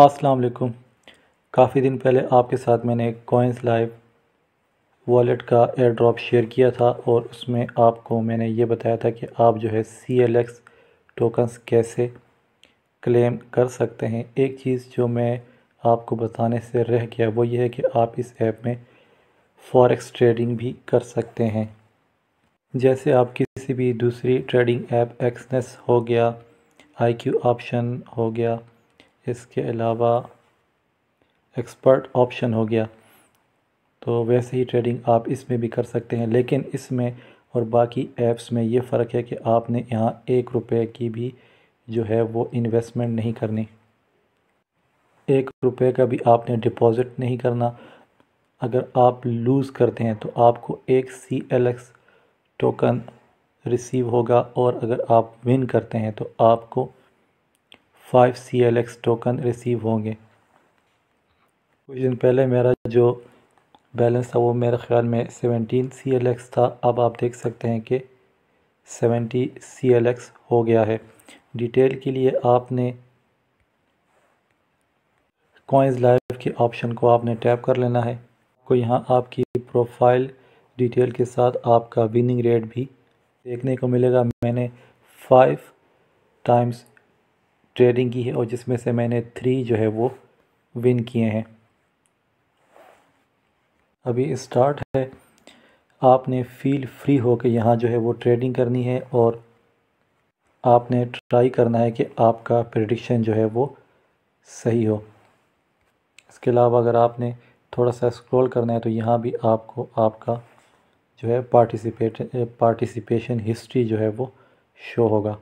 अस्सलाम वालेकुम काफ़ी दिन पहले आपके साथ मैंने कोइंस लाइव वॉलेट का एयर ड्रॉप शेयर किया था और उसमें आपको मैंने ये बताया था कि आप जो है सी एल एक्स टोकन्स कैसे क्लेम कर सकते हैं एक चीज़ जो मैं आपको बताने से रह गया वो ये है कि आप इस ऐप में फॉरेक्स ट्रेडिंग भी कर सकते हैं जैसे आप किसी भी दूसरी ट्रेडिंग ऐप एक्सनेस हो गया आई क्यू ऑप्शन हो गया इसके अलावा एक्सपर्ट ऑप्शन हो गया तो वैसे ही ट्रेडिंग आप इसमें भी कर सकते हैं लेकिन इसमें और बाकी ऐप्स में ये फ़र्क है कि आपने यहाँ एक रुपये की भी जो है वो इन्वेस्टमेंट नहीं करनी एक रुपये का भी आपने डिपॉज़िट नहीं करना अगर आप लूज़ करते हैं तो आपको एक C L X token receive होगा और अगर आप विन करते हैं तो आपको five C L X token receive होंगे कुछ दिन पहले मेरा जो बैलेंस था वो मेरे ख्याल में सेवेंटीन सी एल एक्स था अब आप देख सकते हैं कि सेवेंटी सी एल एक्स हो गया है डिटेल के लिए आपने कॉइंस लाइव के ऑप्शन को आपने टैप कर लेना है को यहाँ आपकी प्रोफाइल डिटेल के साथ आपका विनिंग रेट भी देखने को मिलेगा मैंने फाइव टाइम्स ट्रेडिंग की है और जिसमें से मैंने थ्री जो है वो विन किए हैं अभी स्टार्ट है आपने फील फ्री हो के यहाँ जो है वो ट्रेडिंग करनी है और आपने ट्राई करना है कि आपका प्रडिक्शन जो है वो सही हो इसके अलावा अगर आपने थोड़ा सा स्क्रॉल करना है तो यहाँ भी आपको आपका जो है पार्टिसिपेट पार्टिसिपेशन हिस्ट्री जो है वो शो होगा